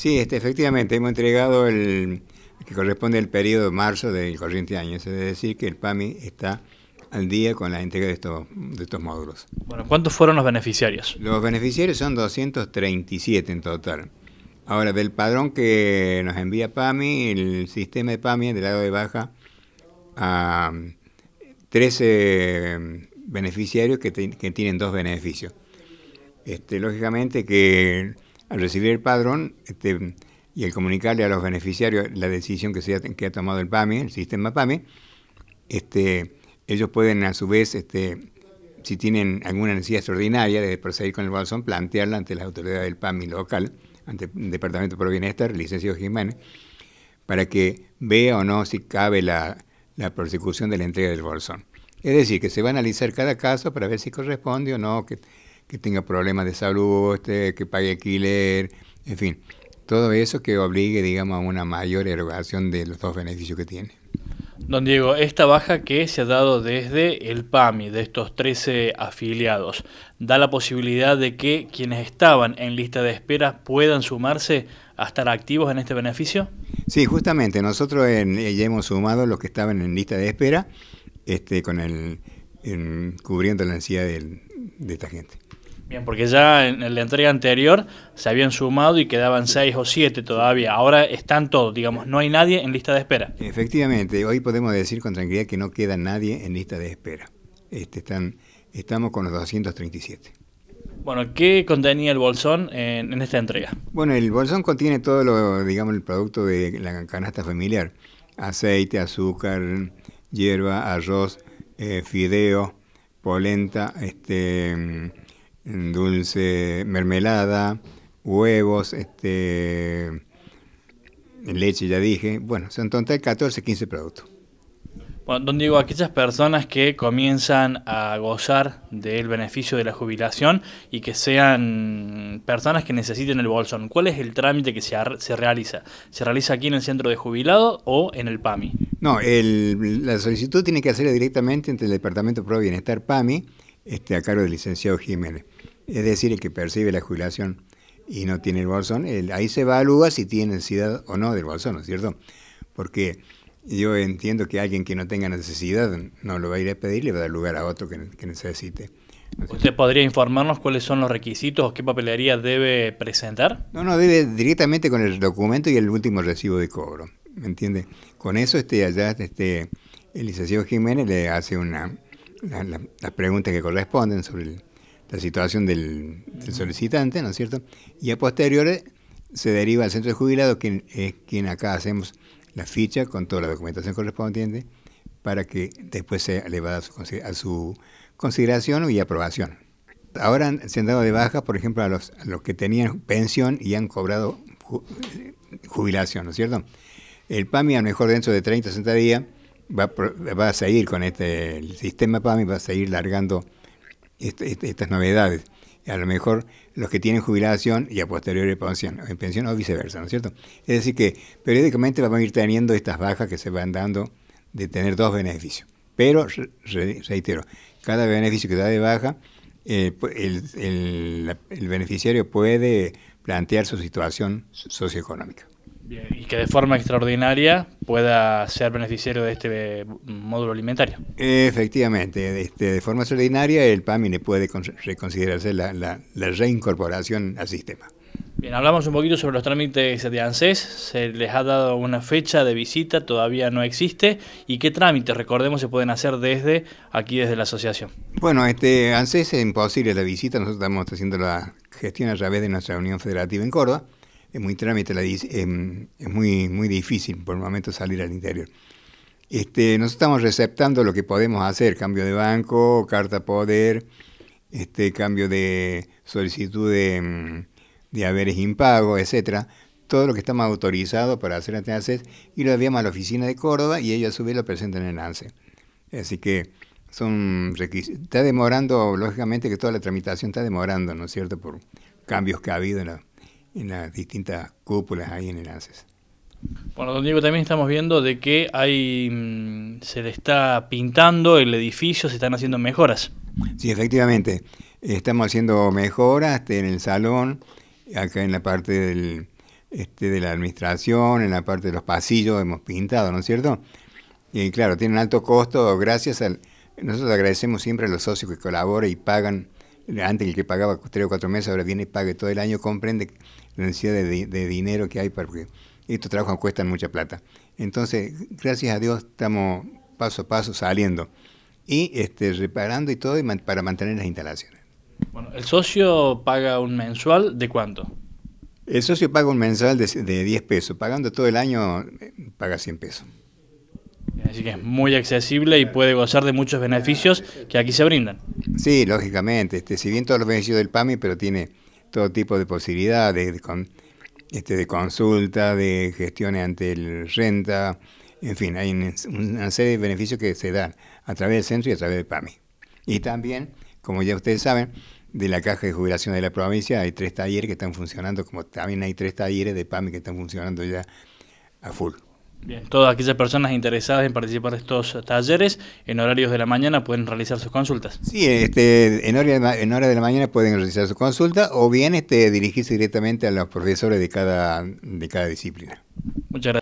Sí, este, efectivamente, hemos entregado el que corresponde al periodo de marzo del corriente año, es decir, que el PAMI está al día con la entrega de estos, de estos módulos. Bueno, ¿cuántos fueron los beneficiarios? Los beneficiarios son 237 en total. Ahora, del padrón que nos envía PAMI, el sistema de PAMI del lado de baja a 13 beneficiarios que, que tienen dos beneficios. Este, lógicamente que al recibir el padrón este, y al comunicarle a los beneficiarios la decisión que, se ha, tomado el PAMI, el sistema PAMI, este, ellos pueden a su vez, este, si tienen alguna necesidad extraordinaria de proceder con el Bolsón, plantearla ante las autoridades del PAMI local, ante el Departamento de Bienestar, licenciado Jiménez, para que vea o no si cabe la, la persecución de la entrega del bolsón. Es decir, que se va a analizar cada caso para ver si corresponde o no, que, que tenga problemas de salud, este, que pague alquiler, en fin, todo eso que obligue, digamos, a una mayor erogación de los dos beneficios que tiene. Don Diego, esta baja que se ha dado desde el PAMI, de estos 13 afiliados, da la posibilidad de que quienes estaban en lista de espera puedan sumarse a estar activos en este beneficio? Sí, justamente, nosotros eh, eh, ya hemos sumado los que estaban en lista de espera, este, con el, cubriendo la ansiedad de, de esta gente. Bien, porque ya en la entrega anterior se habían sumado y quedaban seis o siete todavía. Ahora están todos, digamos, no hay nadie en lista de espera. Efectivamente, hoy podemos decir con tranquilidad que no queda nadie en lista de espera. Este, están, estamos con los 237. Bueno, ¿qué contenía el bolsón en, esta entrega? Bueno, el bolsón contiene todo lo, digamos, el producto de la canasta familiar. Aceite, azúcar, hierba, arroz, eh, fideo, polenta, este dulce, mermelada, huevos, este, leche, ya dije. Bueno, son total 14, 15 productos. Bueno, don Diego, aquellas personas que comienzan a gozar del beneficio de la jubilación y que sean personas que necesiten el bolsón, ¿cuál es el trámite que se, se realiza? ¿Se realiza aquí en el centro de jubilado o en el PAMI? No, el, la solicitud tiene que hacerla directamente entre el Departamento de Pro Bienestar PAMI, este, a cargo del licenciado Jiménez es decir, el que percibe la jubilación y no tiene el bolsón, ahí se evalúa si tiene necesidad o no del bolsón, ¿no es cierto? Porque yo entiendo que alguien que no tenga necesidad no lo va a ir a pedir, le va a dar lugar a otro que, necesite. ¿Usted podría informarnos cuáles son los requisitos o qué papelería debe presentar? No, no, debe directamente con el documento y el último recibo de cobro, ¿me entiende? Con eso, este, allá, este, el licenciado Jiménez le hace una, las preguntas que corresponden sobre el, la situación del, solicitante, ¿no es cierto? Y a posteriores se deriva al centro de jubilados, quien es quien acá hacemos la ficha con toda la documentación correspondiente para que después sea elevada a su, a su consideración y aprobación. Ahora se han dado de baja, por ejemplo, a los, que tenían pensión y han cobrado jubilación, ¿no es cierto? El PAMI a lo mejor dentro de 30 60 días va, a seguir con este el sistema PAMI, va a seguir largando estas novedades. A lo mejor los que tienen jubilación y a posteriori pensión, en pensión o viceversa, ¿no es cierto? Es decir, que periódicamente vamos a ir teniendo estas bajas que se van dando de tener dos beneficios. Pero, reitero, cada beneficio que da de baja, eh, el beneficiario puede plantear su situación socioeconómica y que de forma extraordinaria pueda ser beneficiario de este eh, módulo alimentario. Efectivamente, este, de forma extraordinaria el PAMI le puede reconsiderarse la, la reincorporación al sistema. Bien, hablamos un poquito sobre los trámites de ANSES. Se les ha dado una fecha de visita, todavía no existe. ¿Y qué trámites, recordemos, se pueden hacer desde aquí, desde la asociación? Bueno, este ANSES es imposible la visita. Nosotros estamos haciendo la gestión a través de nuestra Unión Federativa en Córdoba es muy trámite, em, es, muy, muy difícil por el momento salir al interior. Este, nosotros estamos receptando lo que podemos hacer, cambio de banco, carta poder, este, cambio de solicitud de, em, de haberes impagos, etcétera, todo lo que estamos autorizados para hacer ante ANSES y lo enviamos a la oficina de Córdoba y ellos a su vez lo presentan en ANSES. Así que son Está demorando, lógicamente, que toda la tramitación está demorando, ¿no es cierto?, por cambios que ha habido en la en las distintas cúpulas ahí en el ANSES. Bueno, don Diego, también estamos viendo de que hay, mm, se le está pintando el edificio, se están haciendo mejoras. Sí, efectivamente. Estamos haciendo mejoras este, en el salón, acá en la parte del, este, de la administración, en la parte de los pasillos hemos pintado, ¿no es cierto? Y claro, tienen alto costo gracias al... Nosotros agradecemos siempre a los socios que colaboran y pagan antes el que pagaba tres o cuatro meses, ahora viene y pague todo el año, comprende la necesidad de, dinero que hay, porque estos trabajos cuestan mucha plata. Entonces, gracias a Dios, estamos paso a paso saliendo y este, reparando y todo y para mantener las instalaciones. Bueno, ¿el socio paga un mensual de cuánto? El socio paga un mensual de, de 10 pesos, pagando todo el año eh, paga 100 pesos. Así que es muy accesible y puede gozar de muchos beneficios que aquí se brindan. Sí, lógicamente. Este, si bien todos los beneficios del PAMI, pero tiene todo tipo de posibilidades, de, este, de consulta, de gestiones ante el renta, en fin, hay una serie de beneficios que se dan a través del centro y a través del PAMI. Y también, como ya ustedes saben, de la Caja de Jubilación de la provincia hay tres talleres que están funcionando, como también hay tres talleres de PAMI que están funcionando ya a full. Bien, todas aquellas personas interesadas en participar de estos talleres, en horarios de la mañana pueden realizar sus consultas. Sí, este, en hora, de, en hora de la mañana pueden realizar su consulta o bien este, dirigirse directamente a los profesores de cada, de cada disciplina. Muchas gracias.